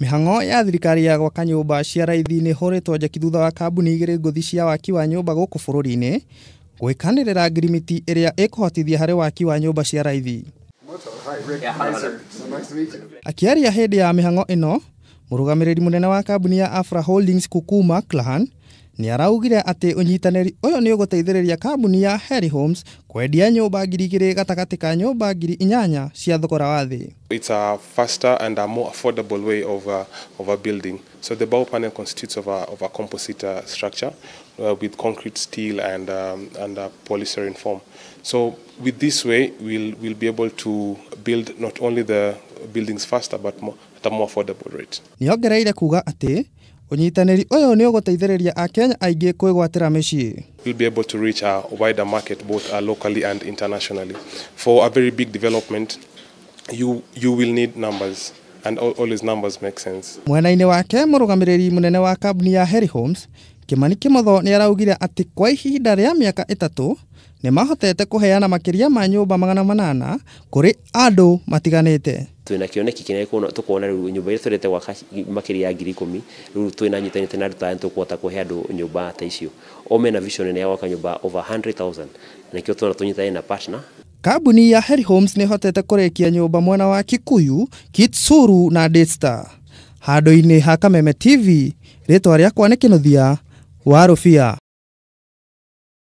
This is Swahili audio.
Mihango ya thirikari ya gwaka nyũmba shiara raithi nĩ hũrĩtwo njeki thutha wa kambuni igĩrĩ ngũthi cia waki wa nyũmba gũkũ bũrũri-inĩ gwĩkanĩrĩra ngirimiti ĩrĩa ĩkũhotithia harĩ waki wa nyũmba idhi. Akiari akĩaria hĩndĩ ya mĩhang'o ĩno mũrũgamĩrĩri mũnene wa kambuni ya afra holdings kukuma klahan nä araugire atä ũnyitanĩri ũyũ nĩ ũgũteithĩrĩria kambuni ya harry Homes kwendia nyũmba ngiri igĩrĩ gatagatĩ ka nyũmba ngiri inyanya cia thogora wa thĩ. It's a faster and a more affordable way of, uh, of a building. So the bow panel constitutes of a, of a composite uh, structure uh, with concrete, steel and, um, and a polystyrene form. So with this way, we'll, we'll be able to build not only the buildings faster but more, at a more affordable rate. ni Nĩongereire kuga atĩ oyo Unyitanĩri ũyũ nĩ ũgũteithĩrĩria Akenya aingĩ kwĩgwatĩra mĩciĩ. We'll be able to reach a wider market both uh, locally and internationally. For a very big development, you, you will need numbers. And all, all his numbers make sense. mwena ine wake murugamireri munene wa kambuni ya Heri Homes kimani kimotho ni araugire ati kwa ihinda ria miaka itatu ni mahotete kuheana makiria ma nyumba magana manana kuri andu matiganite twina kioneki kinene kuno tukona riu nyumba iria twendete gwaka makiria ya ngiri ikumi riu twina nyitanite na arutani tukwota kuhe andu nyumba ta icio ome na vision ni ya gwaka nyumba over 100000 na nikio twona tunyitane na partner kambuni ya Heri Homes nä hotete kå rä nyumba mwena wa Kikuyu, Kitsuru na Daystar. Hado ini ha Kameme TV, rĩtwa rĩakwa nĩ kĩnũthia وارفيا